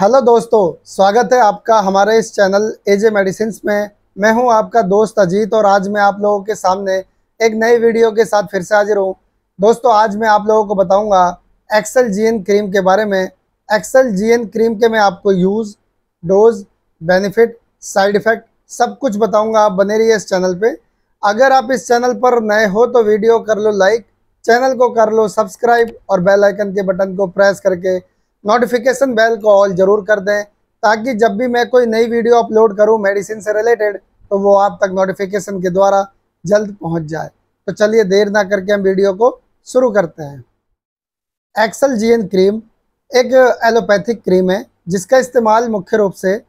hello दोस्तों स्वागत है आपका हमारे इस चैनल एजे मेडिसिन में मैं हूं आपका दोस्त अजीत और आज मैं आप लोगों के सामने एक नई वीडियो के साथ फिर से हाजिर हूं दोस्तों आज मैं आप लोगों को बताऊंगा एक्सल जीएन क्रीम के बारे में एक्सल जीएन क्रीम के मैं आपको use dose benefit side effect सब कुछ बताऊँगा आप बने रहिए इस चैनल पर अगर आप इस चैनल पर नए हो तो वीडियो कर लो लाइक चैनल को कर लो सब्सक्राइब और बेलाइकन के बटन को प्रेस करके नोटिफिकेशन बेल को ऑल जरूर कर दें ताकि जब भी मैं कोई नई वीडियो अपलोड करूं मेडिसिन से रिलेटेड तो वो आप तक नोटिफिकेशन के द्वारा जल्द पहुंच जाए तो चलिए देर ना करके हम वीडियो को शुरू करते हैं एक्सल जीएन क्रीम एक एलोपैथिक क्रीम है जिसका इस्तेमाल मुख्य रूप से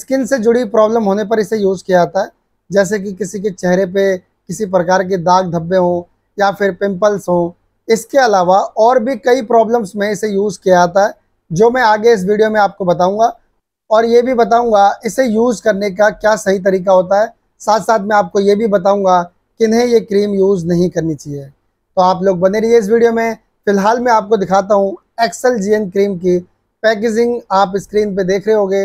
स्किन से जुड़ी प्रॉब्लम होने पर इसे यूज़ किया जाता है जैसे कि किसी के चेहरे पर किसी प्रकार के दाग धब्बे हों या फिर पिम्पल्स हों इसके अलावा और भी कई प्रॉब्लम्स में इसे यूज़ किया जाता है जो मैं आगे इस वीडियो में आपको बताऊंगा और ये भी बताऊंगा इसे यूज़ करने का क्या सही तरीका होता है साथ साथ मैं आपको ये भी बताऊंगा किन्हें ये क्रीम यूज़ नहीं करनी चाहिए तो आप लोग बने रहिए इस वीडियो में फ़िलहाल मैं आपको दिखाता हूँ एक्सल जी क्रीम की पैकेजिंग आप स्क्रीन पर देख रहे होगे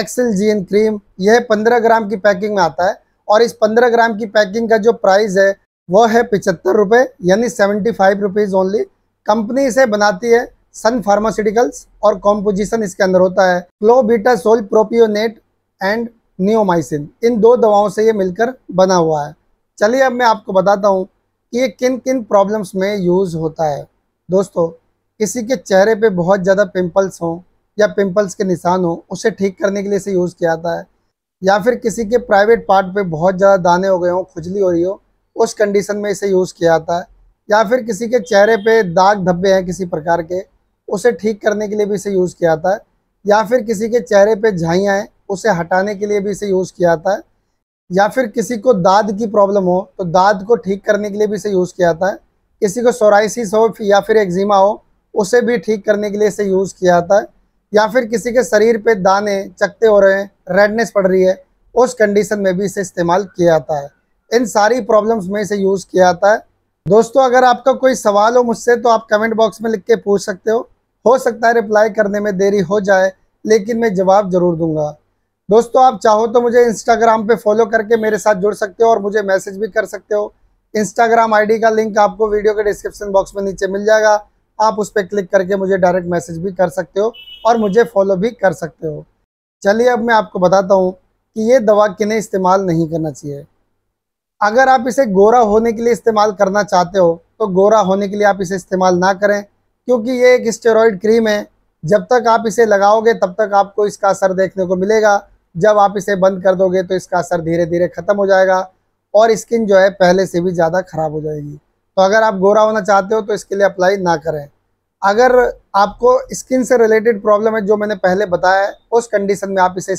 एक्सल जी क्रीम यह पंद्रह ग्राम की पैकिंग में आता है और इस पंद्रह ग्राम की पैकिंग का जो प्राइस है वो है पिचहत्तर रुपये यानी seventy five rupees only company इसे बनाती है सन फार्मास्यूटिकल्स और कॉम्पोजिशन इसके अंदर होता है क्लोबीटासोल प्रोपियोनेट एंड नियोमाइसिन इन दो दवाओं से ये मिलकर बना हुआ है चलिए अब मैं आपको बताता हूँ कि ये किन किन प्रॉब्लम्स में यूज़ होता है दोस्तों किसी के चेहरे पे बहुत ज़्यादा पिंपल्स हों या पिंपल्स के निशान हों उसे ठीक करने के लिए इसे यूज़ किया जाता है या फिर किसी के प्राइवेट पार्ट पे बहुत ज़्यादा दाने हो गए हों खुजली हो रही हो उस कंडीशन में इसे यूज़ किया जाता है या फिर किसी के चेहरे पे दाग धब्बे हैं किसी प्रकार के उसे ठीक करने के लिए भी इसे यूज़ किया जाता है या फिर किसी के चेहरे पे झाइयाँ आए उसे हटाने के लिए भी इसे यूज़ किया जाता है या फिर किसी को दाद की प्रॉब्लम हो तो दाद को ठीक करने के लिए भी इसे यूज़ किया जाता है किसी को सोराइसिस हो या फिर एक्जिमा हो उसे भी ठीक करने के लिए इसे यूज़ किया जाता है या फिर किसी के शरीर पे दाने चकते हो रहे हैं रेडनेस पड़ रही है उस कंडीशन में भी इसे इस्तेमाल किया जाता है इन सारी प्रॉब्लम्स में इसे यूज़ किया जाता है दोस्तों अगर आपका कोई सवाल हो मुझसे तो आप कमेंट बॉक्स में लिख के पूछ सकते हो हो सकता है रिप्लाई करने में देरी हो जाए लेकिन मैं जवाब ज़रूर दूंगा दोस्तों आप चाहो तो मुझे इंस्टाग्राम पे फॉलो करके मेरे साथ जुड़ सकते हो और मुझे मैसेज भी कर सकते हो इंस्टाग्राम आईडी का लिंक आपको वीडियो के डिस्क्रिप्शन बॉक्स में नीचे मिल जाएगा आप उस पर क्लिक करके मुझे डायरेक्ट मैसेज भी कर सकते हो और मुझे फॉलो भी कर सकते हो चलिए अब मैं आपको बताता हूँ कि ये दवा किन्हें इस्तेमाल नहीं करना चाहिए अगर आप इसे गोरा होने के लिए इस्तेमाल करना चाहते हो तो गोरा होने के लिए आप इसे इस्तेमाल ना करें क्योंकि ये एक स्टेरॉयड क्रीम है जब तक आप इसे लगाओगे तब तक आपको इसका असर देखने को मिलेगा जब आप इसे बंद कर दोगे तो इसका असर धीरे धीरे ख़त्म हो जाएगा और स्किन जो है पहले से भी ज़्यादा ख़राब हो जाएगी तो अगर आप गोरा होना चाहते हो तो इसके लिए अप्लाई ना करें अगर आपको स्किन से रिलेटेड प्रॉब्लम है जो मैंने पहले बताया है उस कंडीशन में आप इसे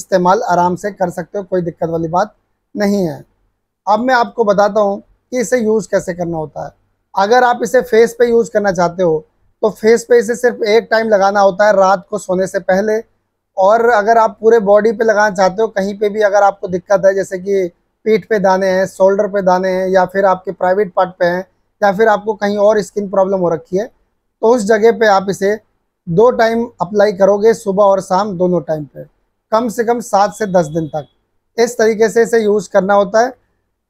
इस्तेमाल आराम से कर सकते हो कोई दिक्कत वाली बात नहीं है अब मैं आपको बताता हूँ कि इसे यूज़ कैसे करना होता है अगर आप इसे फेस पे यूज़ करना चाहते हो तो फेस पे इसे सिर्फ एक टाइम लगाना होता है रात को सोने से पहले और अगर आप पूरे बॉडी पे लगाना चाहते हो कहीं पे भी अगर आपको दिक्कत है जैसे कि पीठ पे दाने हैं शोल्डर पे दाने हैं या फिर आपके प्राइवेट पार्ट पे हैं या फिर आपको कहीं और स्किन प्रॉब्लम हो रखी है तो उस जगह पे आप इसे दो टाइम अप्लाई करोगे सुबह और शाम दोनों टाइम पे कम से कम सात से दस दिन तक इस तरीके से इसे यूज़ करना होता है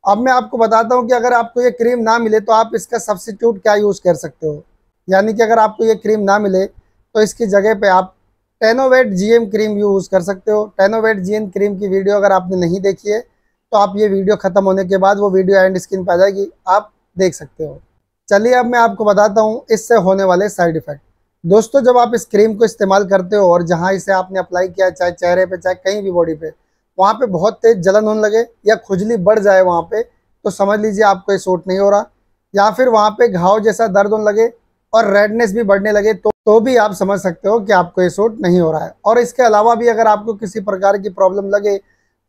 अब मैं आपको बताता हूँ कि अगर आपको ये क्रीम ना मिले तो आप इसका सब्सिट्यूट क्या यूज़ कर सकते हो यानी कि अगर आपको ये क्रीम ना मिले तो इसकी जगह पे आप टेनोवेट जीएम क्रीम यूज़ कर सकते हो टेनोवेट जीएम क्रीम की वीडियो अगर आपने नहीं देखी है तो आप ये वीडियो ख़त्म होने के बाद वो वीडियो एंड स्क्रीन पर आ जाएगी आप देख सकते हो चलिए अब मैं आपको बताता हूँ इससे होने वाले साइड इफ़ेक्ट दोस्तों जब आप इस क्रीम को इस्तेमाल करते हो और जहाँ इसे आपने अप्लाई किया चाहे चेहरे पर चाहे कहीं भी बॉडी पर वहाँ पे बहुत तेज जलन होने लगे या खुजली बढ़ जाए वहाँ पे तो समझ लीजिए आपको ये सोट नहीं हो रहा या फिर वहाँ पे घाव जैसा दर्द होने लगे और रेडनेस भी बढ़ने लगे तो तो भी आप समझ सकते हो कि आपको ये सोट नहीं हो रहा है और इसके अलावा भी अगर आपको किसी प्रकार की प्रॉब्लम लगे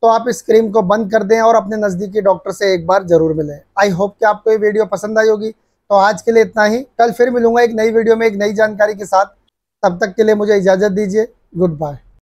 तो आप इस क्रीम को बंद कर दें और अपने नज़दीकी डॉक्टर से एक बार ज़रूर मिलें आई होप कि आपको ये वीडियो पसंद आई होगी तो आज के लिए इतना ही कल फिर मिलूंगा एक नई वीडियो में एक नई जानकारी के साथ तब तक के लिए मुझे इजाज़त दीजिए गुड बाय